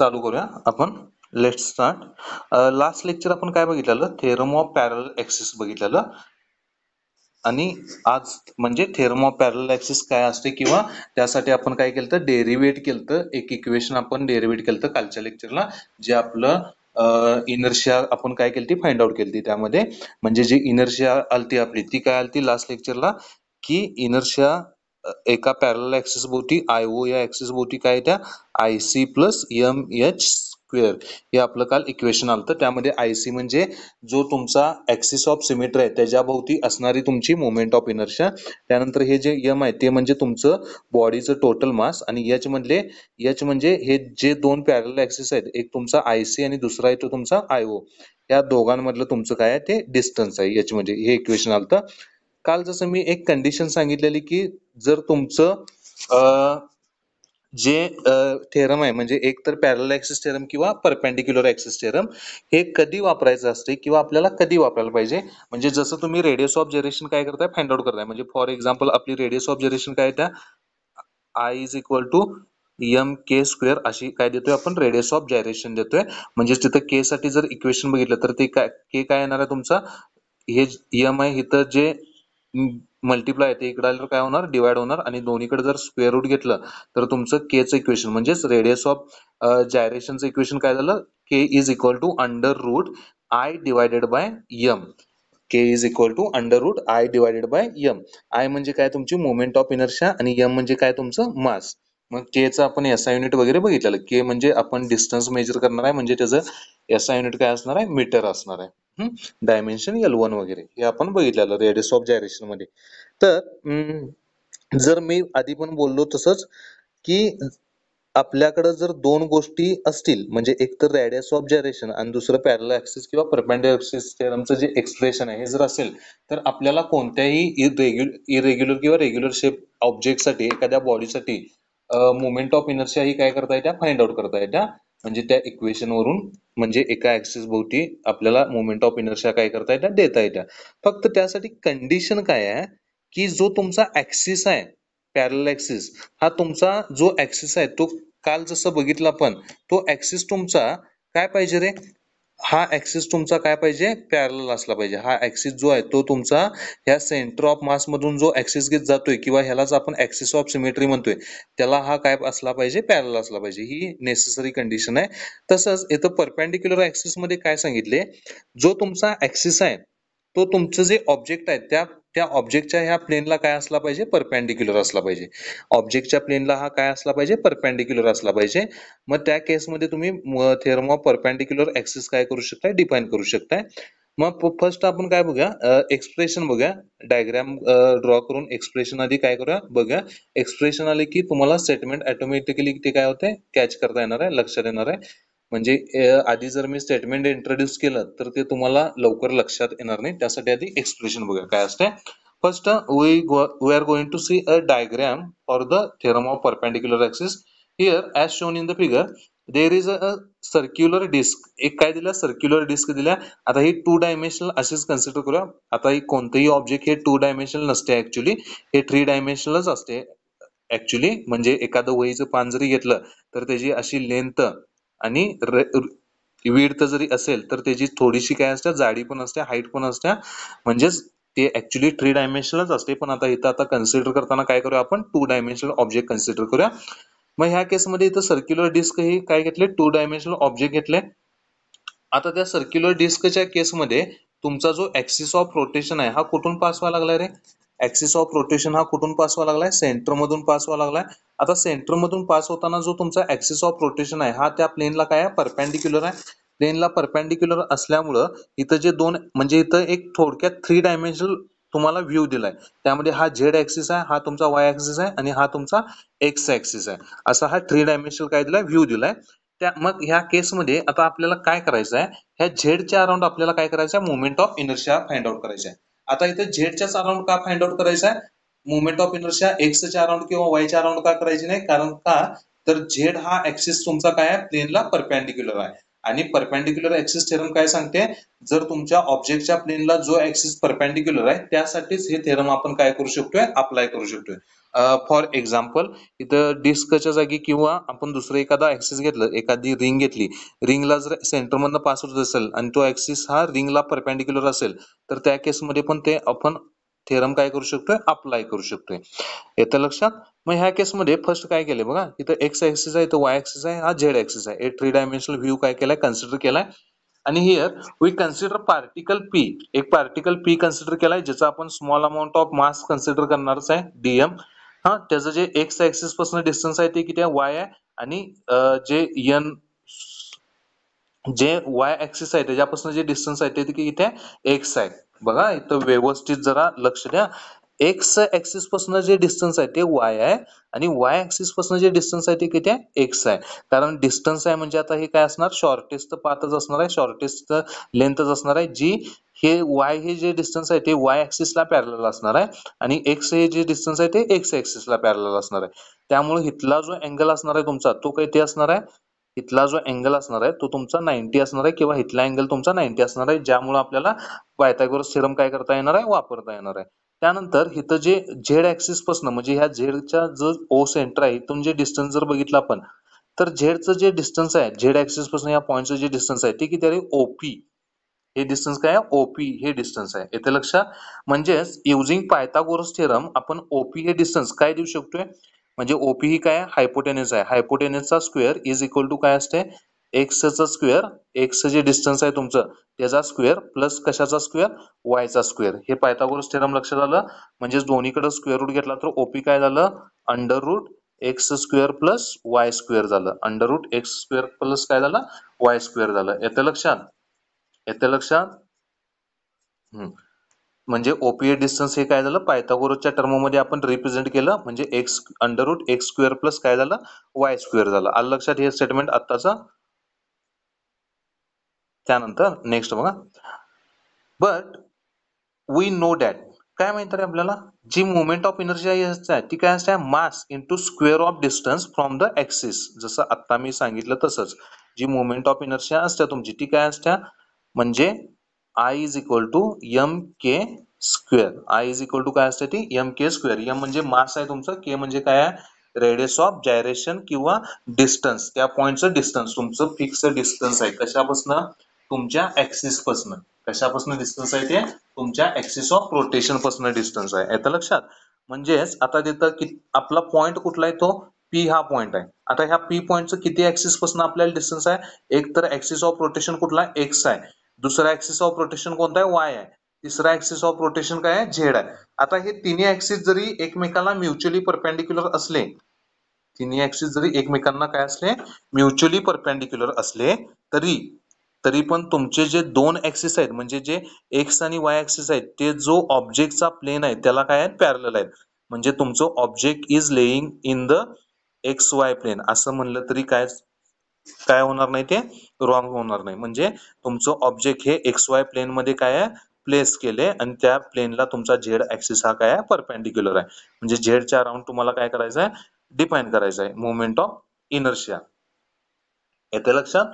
चालू करूया आपण लेट स्टार्ट लास्ट लेक्चर आपण काय बघितलेलं थेरम ऑफ पॅरल ऍक्सिस बघितलेलं आणि आज म्हणजे थेरम ऑफ पॅरल ऍक्सिस काय असते किंवा त्यासाठी आपण काय केलं तर डेरिवेट केलं एक इक्वेशन आपण डेरिवेट केलं कालच्या लेक्चरला जे आपलं इनर्शिया आपण काय केली ती फाइंड आउट केली त्यामध्ये म्हणजे जी इनर्शिया आलती आपली ती काय आलती लास्ट लेक्चरला की इनर्शिया एका पॅरल ऍक्सिस भोवती आय ओ या ऍक्सिस भोवती काय त्या I C plus M H square हे आपलं काल इक्वेशन आलं त्यामध्ये आय सी म्हणजे जो तुमचा ऍक्सिस ऑफ सिमेट्री आहे त्याच्याभोवती असणारी तुमची मुवमेंट ऑफ इनर्शिया त्यानंतर हे जे यम आहे ते म्हणजे तुमचं बॉडीचं टोटल मास आणि यच म्हणजे यच म्हणजे हे जे दोन पॅरल ऍक्सिस आहेत एक तुमचा आय सी आणि दुसरा आहे तो तुमचा आय ओ या दोघांमधलं तुमचं काय आहे ते डिस्टन्स आहे एच म्हणजे हे इक्वेशन आलं काल जसं मी एक कंडिशन सांगितलेली की जर तुमचं जे थेरम आहे म्हणजे एक तर पॅरल ऍक्सिस थेरम किंवा परपेंडिक्युलर ऍक्सिस थेरम हे कधी वापरायचं असते किंवा आपल्याला कधी वापरायला पाहिजे म्हणजे जसं तुम्ही रेडियस ऑफ जनरेशन काय करताय फाइंड आउट करताय म्हणजे फॉर एक्झाम्पल आपली रेडियस ऑफ जनरेशन काय त्या I is equal to M K square अशी काय देतोय आपण रेडियस ऑफ जायरेशन देतोय म्हणजे तिथं के साठी जर इक्वेशन बघितलं तर ते काय के काय येणार आहे तुमचा हे एम आहे इथं जे मल्टिप्लाय ते इकडे तर काय होणार डिवाइड होणार आणि दोन्हीकडे जर स्क्वेअर रूट घेतलं तर तुमचं केचं इक्वेशन म्हणजेच रेडियस ऑफ जायरेशनचं इक्वेशन काय झालं K is equal to under root I divided by M K is equal to under root I divided by M I म्हणजे काय तुमची मोमेंट ऑफ इनर्शिया आणि यम म्हणजे काय तुमचं मास मग केचं आपण एसआय युनिट वगैरे बघितलेलं के म्हणजे आपण डिस्टन्स मेजर करणार आहे म्हणजे त्याचं एसआय युनिट काय असणार आहे मीटर असणार आहे डायमेन्शन एल वन वगैरे हे आपण बघितलेलं रेडियस ऑफ जायरेशन मध्ये तर जर मी आधी पण बोललो तसंच की आपल्याकडे जर दोन गोष्टी असतील म्हणजे एक तर रेडियस ऑफ जनरेशन आणि दुसरं पॅरल ऍक्सिस किंवा परपेंडल जे एक्सप्रेशन आहे हे जर असेल तर आपल्याला कोणत्याही इरेग्युलर किंवा रेग्युलर शेप ऑब्जेक्टसाठी एखाद्या बॉडीसाठी मुवमेंट ऑफ इनर्शिया ही काय करता येत्या फाइंड आउट करता येत्या म्हणजे त्या इक्वेशन वरून म्हणजे एका ऍक्सिस भोवती आपल्याला मोमेंट ऑफ इनर्शिया काय करता येत्या देता येत्या फक्त त्यासाठी कंडिशन काय आहे की जो तुमचा ऍक्सिस आहे पॅरल ऍक्सिस हा तुमचा जो ऍक्सिस आहे तो काल जसं बघितला पण तो ऍक्सिस तुमचा काय पाहिजे रे हा ऍक्सिस तुमचा काय पाहिजे पॅरल असला पाहिजे हा ऍक्सिस जो आहे तो तुमचा ह्या सेंटर ऑफ मास मधून जो ऍक्सिस घेत जातोय किंवा ह्यालाच आपण ऍक्सिस ऑफ सिमेट्री म्हणतोय त्याला हा काय असला पाहिजे पॅरल असला पाहिजे ही नेसेसरी कंडिशन आहे तसंच इथं परपेंडिक्युलर ऍक्सिस मध्ये काय सांगितले जो तुमचा ऍक्सिस आहे तो तुमचं जे ऑब्जेक्ट आहे त्या त्या ऑब्जेक्टच्या ह्या प्लेनला काय असला पाहिजे परपॅन्डिक्युलर असला पाहिजे ऑब्जेक्टच्या प्लेनला हा काय असला पाहिजे परपेंडिक्युलर असला पाहिजे मग त्या केसमध्ये तुम्ही थेरम ऑफ परपेंडिक्युलर ऍक्सिस काय करू शकताय डिफाईन करू शकताय मग फर्स्ट आपण काय बघूया एक्सप्रेशन बघूया डायग्राम ड्रॉ करून एक्सप्रेशन आधी काय करूया बघूया एक्सप्रेशन आले की तुम्हाला स्टेटमेंट ऑटोमॅटिकली ते काय होते कॅच करता येणार आहे लक्षात येणार आहे म्हणजे आधी जर मी स्टेटमेंट इंट्रोड्यूस केलं तर ते तुम्हाला लवकर लक्षात येणार नाही त्यासाठी आधी एक्सप्रेशन बघा काय असते first we we are going to see a diagram for the theorem of perpendicular axis here as shown in the figure there is a circular disk एक काय दिला सर्क्युलर डिस्क दिला आता ही टू डायमेन्शनल अशीच कन्सिडर करूया आता ही कोणतंही ऑब्जेक्ट हे टू डायमेन्शनल नसते ऍक्च्युली हे थ्री डायमेन्शनलच असते ऍक्च्युली म्हणजे एखादं वहीचं पान जरी घेतलं तर त्याची अशी लेंथ आणि तर जरी असेल तर त्याची थोडीशी काय असते जाडी पण असते हाईट पण असते म्हणजेच ते ऍक्च्युली थ्री डायमेन्शनलच असते पण आता इथं आता कन्सिडर करताना काय करूया आपण टू डायमेन्शनल ऑब्जेक्ट कन्सिडर करूया मग ह्या केसमध्ये इथं सर्क्युलर डिस्क हे काय घेतले टू डायमेन्शनल ऑब्जेक्ट घेतले आता त्या सर्क्युलर डिस्कच्या केसमध्ये तुमचा जो ऍक्सिस ऑफ रोटेशन आहे हा कुठून पास व्हायला लागला रे ऍक्सिस ऑफ रोटेशन हा कुठून पास व्हावा लागलाय मधून पास व्हावा लागलाय आता सेंटर मधून पास होताना जो तुमचा ऍक्सिस ऑफ रोटेशन आहे हा त्या प्लेनला काय आहे परपेंडिक्युलर आहे प्लेनला परपेंडिक्युलर असल्यामुळं इथं जे दोन म्हणजे इथं एक थोडक्यात थ्री डायमेन्शनल तुम्हाला व्ह्यू दिलाय त्यामध्ये हा झेड ऍक्सिस आहे हा तुमचा वाय ऍक्सिस आहे आणि हा तुमचा एक्स ऍक्सिस आहे असा हा थ्री डायमेन्शनल काय दिलाय व्ह्यू दिलाय त्या मग ह्या केसमध्ये आता आपल्याला काय करायचं आहे ह्या झेडच्या अराउंड आपल्याला काय करायचं आहे movement of inertia find out करायचं आहे आता इथे झेडच्याच अराउंड का फाइंड आउट करायचा आहे मुवमेंट ऑफ इनर्शिया एक्सच्या अराउंड किंवा वायच्या अराउंड का करायची नाही कारण का तर झेड हा ऍक्सिस तुमचा काय आहे प्लेनला परपेंडिक्युलर आहे आणि परपॅन्डिक्युलर ऍक्सिस थेरम काय सांगते जर तुमच्या ऑब्जेक्टच्या प्लेनला जो ऍक्सिस परपेंडिक्युलर आहे त्यासाठीच हे थेरम आपण काय करू शकतोय अप्लाय करू शकतोय फॉर एक्झाम्पल इथं डिस्कच्या जागी किंवा आपण दुसरं एखादा ऍक्सिस घेतलं एखादी रिंग घेतली रिंगला जर सेंटरमधनं पास होत असेल आणि तो ऍक्सिस हा रिंगला परपेंडिक्युलर असेल तर त्या केसमध्ये पण ते आपण थेरम काय करू शकतोय अप्लाय करू शकतोय येतं लक्षात मग ह्या केसमध्ये फर्स्ट काय केले बघा इथं एक्स ऍक्सिस आहे इथं वाय ऍक्सिस आहे हा झेड ऍक्सिस आहे थ्री डायमेन्शनल व्ह्यू काय केलाय कन्सिडर केलाय आणि here we consider particle P एक पार्टिकल पी कन्सिडर केलाय ज्याचा आपण small amount of mass consider करणारच आहे डीएम हा त्याचं जे एक्स ऍक्सिस पासून डिस्टन्स आहे ते किती आहे वाय आहे आणि जे एन जे वाय ऍक्सिस आहे त्याच्यापासून जे डिस्टन्स आहे ते इथे एक्स आहे बघा इथं व्यवस्थित जरा लक्ष द्या एक्स ऍक्सिस पासून जे डिस्टन्स आहे ते वाय आहे आणि वाय ऍक्सिस पासून जे डिस्टन्स आहे ते किती आहे एक्स आहे कारण डिस्टन्स आहे म्हणजे आता हे काय असणार शॉर्टेस्ट पातच असणार आहे शॉर्टेस्ट लेंथच असणार आहे जी हे वाय हे जे डिस्टन्स आहे ते वाय ऍक्सिसला पॅरल असणार आहे आणि एक्स हे जे डिस्टन्स आहे ते एक्स ऍक्सिसला पॅरल असणार आहे त्यामुळे इथला जो अँगल असणार आहे तुमचा तो काही ते असणार आहे इथला जो अँगल असणार आहे तो तुमचा नाईन्टी असणार आहे किंवा इथला अँगल तुमचा नाईन्टी असणार आहे ज्यामुळे आपल्याला पायथागोरस सिरम काय करता येणार आहे वापरता येणार आहे त्यानंतर इथं जे झेड ऍक्सिस पासून म्हणजे ह्या झेडच्या जो ओ सेंटर आहे इथून जे डिस्टन्स जर बघितलं आपण तर झेडचं जे डिस्टन्स आहे झेड ऍक्सिस पासून या पॉईंटचं जे डिस्टन्स आहे ते किती आहे ओपी हे डिस्टन्स काय आहे ओपी हे डिस्टन्स आहे येथे लक्षात म्हणजेच युझिंग पायथागोरस थेरम आपण ओपी हे डिस्टन्स काय देऊ शकतोय म्हणजे ओपी ही काय हायपोटेनिस आहे हायपोटेनसचा स्क्वेअर इज इक्वल टू काय असते एक्सचा स्क्वेअर एक्स जे डिस्टन्स आहे तुमचं त्याचा स्क्वेअर प्लस कशाचा स्क्वेअर वायचा स्क्वेअर हे पायथागोरस थेरम लक्षात आलं म्हणजेच दोन्हीकडे स्क्वेअर रूट घेतला तर ओपी काय झालं under root X square plus Y square झालं under root X square plus काय झालं वाय स्क्वेअर झालं येतं लक्षात येते लक्षात म्हणजे ओपीए डिस्टन्स हे काय झालं पायथागोरसच्या टर्ममध्ये आपण रिप्रेझेंट केलं म्हणजे X under root X square plus काय झालं वाय स्क्वेअर झालं आलं लक्षात हे स्टेटमेंट आत्ताचं त्यानंतर नेक्स्ट बघा बट वी नो डॅट काय माहित आहे आपल्याला जी मुवमेंट ऑफ एनर्जी असते ती काय असते mass into square of distance from the axis जसं आत्ता मी सांगितलं तसंच जी मुवमेंट ऑफ इनर्शिया असते तुमची ती काय असते म्हणजे I is equal to M K square I is equal to काय असते ती एम के स्क्वेअर एम म्हणजे मास आहे तुमचं के म्हणजे काय आहे रेडियस ऑफ जायरेशन किंवा डिस्टन्स त्या पॉईंटचं डिस्टन्स तुमचं फिक्स डिस्टन्स आहे कशापासून तुमच्या ऍक्सिस पासून कशापासून डिस्टन्स आहे ते तुमच्या ऍक्सिस ऑफ रोटेशन पासून डिस्टन्स आहे येतं लक्षात म्हणजेच आता तिथं कि आपला पॉईंट कुठला आहे तो पी हा पॉईंट आहे आता ह्या पी पॉईंटचं किती ऍक्सिस पासून आपल्याला डिस्टन्स आहे एक तर ऍक्सिस ऑफ रोटेशन कुठला एक्स आहे दुसरा ऍक्सिस ऑफ रोटेशन कोणता आहे वाय आहे तिसरा ऍक्सिस ऑफ रोटेशन काय आहे झेड आहे आता हे तिन्ही ऍक्सिस जरी एकमेकांना म्युच्युअली परपेंडिक्युलर असले तिन्ही ऍक्सिस जरी एकमेकांना काय असले म्युच्युअली परपेंडिक्युलर असले तरी तरी पण तुमचे जे दोन ऍक्सिस आहेत म्हणजे जे एक्स आणि वाय ऍक्सिस आहेत ते जो ऑब्जेक्टचा प्लेन आहे त्याला काय आहे पॅरल आहेत म्हणजे तुमचं object is lying in the X Y plane असं म्हणलं तरी काय काय होणार नाही ते रॉंग होणार नाही म्हणजे तुमचं ऑब्जेक्ट हे एक्स वाय प्लेन मध्ये काय आहे प्लेस केले आणि त्या प्लेनला तुमचा झेड ऍक्सिस हा काय आहे परपेंडिक्युलर आहे म्हणजे झेडच्या अराउंड तुम्हाला काय करायचं आहे डिफाईन करायचं आहे मुवमेंट ऑफ इनर्शिया येते लक्षात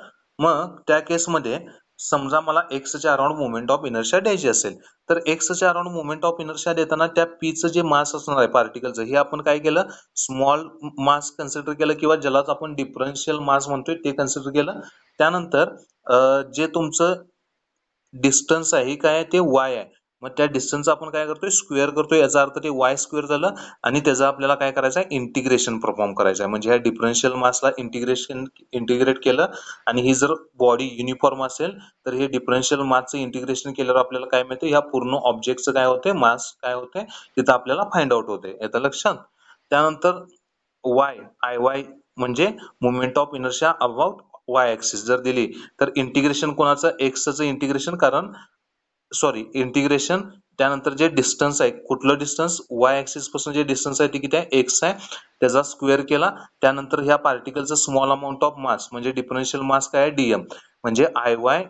मग त्या केसमध्ये समजा मला च्या अराउंड मुवमेंट ऑफ इनर्शिया द्यायची असेल तर च्या अराउंड मुवमेंट ऑफ इनर्शिया देताना त्या पीचं जे मास असणार आहे पार्टिकलचं हे आपण काय केलं स्मॉल मास कन्सिडर केलं किंवा ज्याला आपण डिफरन्शियल मास म्हणतोय ते कन्सिडर केलं त्यानंतर जे तुमचं डिस्टन्स आहे काय ते वाय आहे मग त्या डिस्टन्स आपण काय करतोय स्क्वेअर करतोय याचा अर्थ ते वाय स्क्वेअर झालं आणि त्याचं आपल्याला काय करायचं आहे इंटिग्रेशन परफॉर्म करायचं आहे म्हणजे ह्या डिफरन्शियल मासला इंटिग्रेशन इंटिग्रेट केलं आणि ही जर बॉडी युनिफॉर्म असेल तर हे डिफरन्शियल मासचं इंटिग्रेशन केल्यावर आपल्याला काय मिळतं ह्या पूर्ण ऑब्जेक्टचं काय होते मास काय होते तिथं आपल्याला फाइंड आउट होते येतं लक्षात त्यानंतर वाय आय वाय म्हणजे movement of inertia about Y axis जर दिली तर इंटिग्रेशन कोणाचं एक्सचं इंटिग्रेशन कारण सॉरी इंटिग्रेशन त्यानंतर जे डिस्टन्स आहे कुठलं डिस्टन्स वाय पासून जे डिस्टन्स आहे ते किती आहे एक्स आहे त्याचा स्क्वेअर केला त्यानंतर ह्या पार्टिकलचा स्मॉल अमाऊंट ऑफ मास म्हणजे डिफरन्शियल मास काय आहे डीएम म्हणजे I Y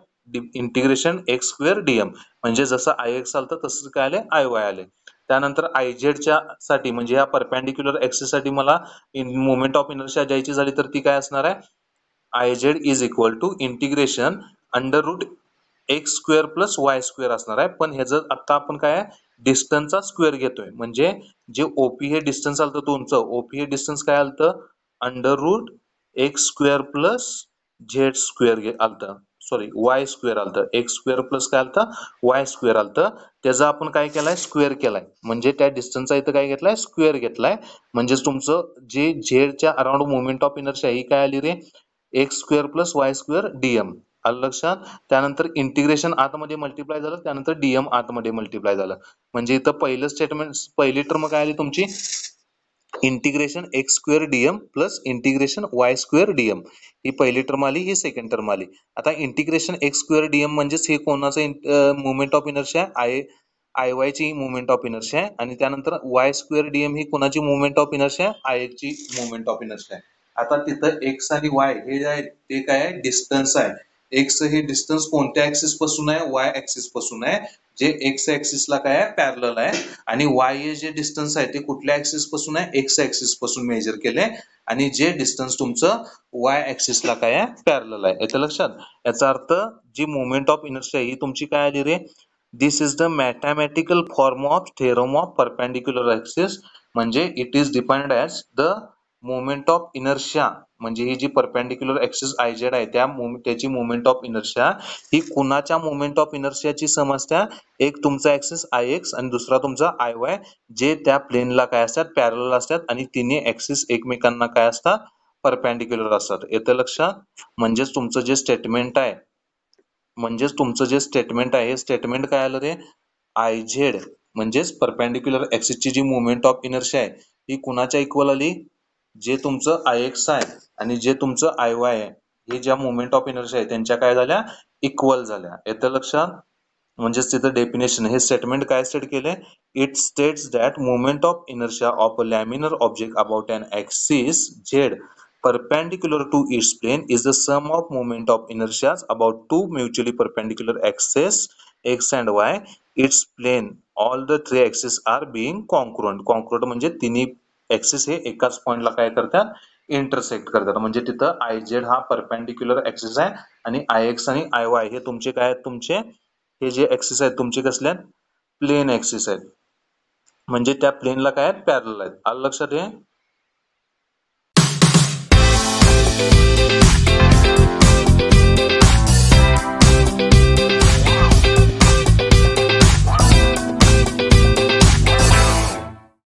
integration X square DM म्हणजे जसं आय एक्स आलं तसंच काय आले आय वाय आले त्यानंतर आय झेडच्या साठी म्हणजे ह्या परपॅन्डिक्युलर साठी मला मुवमेंट ऑफ इनर्शिया जायची झाली तर ती काय असणार आहे I Z is equal to integration under root X square plus Y square असणार आहे पण ह्याचं आत्ता आपण काय डिस्टन्सचा स्क्वेअर घेतोय म्हणजे जे ओपी हे डिस्टन्स आलं तर तुमचं ओपी हे डिस्टन्स काय आलं under root X square plus Z square आलतं सॉरी वाय स्क्वेअर आलतं एक्स स्क्वेअर प्लस काय आलतं वाय स्क्वेअर आलतं त्याचं आपण काय केलाय स्क्वेअर केलाय म्हणजे त्या डिस्टन्सचा इथं काय घेतलाय स्क्वेअर घेतलाय म्हणजेच तुमचं जे झेडच्या अराउंड मुवमेंट ऑफ इनर्शिया ही काय आली रे X square plus Y square DM आलं लक्षात त्यानंतर इंटिग्रेशन आतमध्ये मल्टिप्लाय झालं त्यानंतर डीएम आतमध्ये मल्टिप्लाय झालं म्हणजे इथं पहिलं स्टेटमेंट पहिली टर्म काय आली तुमची integration X square DM plus integration Y square DM ही पहिली टर्म आली ही सेकंड टर्म आली आता इंटिग्रेशन एक्स स्क्वेअर डीएम म्हणजेच हे कोणाचं movement of inertia I I Y ची मुवमेंट ऑफ इनर्शिया आहे आणि त्यानंतर वाय स्क्वेअर डीएम ही कोणाची मुवमेंट ऑफ इनर्शिया आय ची मुवमेंट ऑफ इनर्शिया आहे आता तिथं एक्स आणि वाय हे जे आहे ते काय आहे डिस्टन्स आहे एक्स हे डिस्टन्स कोणत्या ऍक्सिस पासून आहे वाय ऍक्सिस पासून आहे जे एक्स ला काय आहे पॅरल आहे आणि वाय हे जे डिस्टन्स आहे ते कुठल्या ऍक्सिस पासून आहे एक्स ऍक्सिस पासून मेजर केले आणि जे डिस्टन्स तुमचं वाय ला काय आहे पॅरल आहे याच्या लक्षात याचा अर्थ जी मोमेंट ऑफ इनर्शिया ही तुमची काय आली रे this is the mathematical form of theorem of perpendicular axis म्हणजे it is depend as the moment of inertia म्हणजे ही जी परपेंडिक्युलर ऍक्सिस आय झेड आहे त्या त्याची मुवमेंट ऑफ इनर्शिया ही कुणाच्या मुवमेंट ऑफ इनर्शियाची समस्या एक तुमचा ऍक्सिस आय एक्स आणि दुसरा तुमचा आय वाय जे त्या प्लेनला काय असतात पॅरल असतात आणि तिन्ही ऍक्सिस एकमेकांना काय असतात परपेंडिक्युलर असतात येतं लक्षात म्हणजेच तुमचं जे स्टेटमेंट आहे म्हणजेच तुमचं जे स्टेटमेंट आहे हे स्टेटमेंट काय आलं रे आय झेड म्हणजेच परपेंडिक्युलर ऍक्सिसची जी मुवमेंट ऑफ इनर्शिया आहे ही कुणाच्या इक्वल आली जे तुमचं आय एक्स आहे आणि जे तुमचं आय वाय आहे हे ज्या मुवमेंट ऑफ एनर्जी आहे त्यांच्या काय झाल्या इक्वल झाल्या येतं लक्षात म्हणजेच तिथं डेफिनेशन हे स्टेटमेंट काय स्टेट केले it states that movement of inertia of a laminar object about an axis Z perpendicular to its plane is the sum of movement of inertia about two mutually perpendicular axes X and Y its plane all the three axes are being concurrent concurrent म्हणजे तिन्ही axis हे एकाच पॉइंटला काय करतात intersect करतात म्हणजे तिथं आय झेड हा परपेंडिक्युलर एक्सिस आहे आणि आय एक्स आणि आय वाय हे तुमचे काय आहेत तुमचे हे जे एक्सिस आहेत तुमचे कसले आहेत प्लेन एक्सिस आहेत म्हणजे त्या प्लेनला काय आहेत पॅरल आहेत आलं लक्षात हे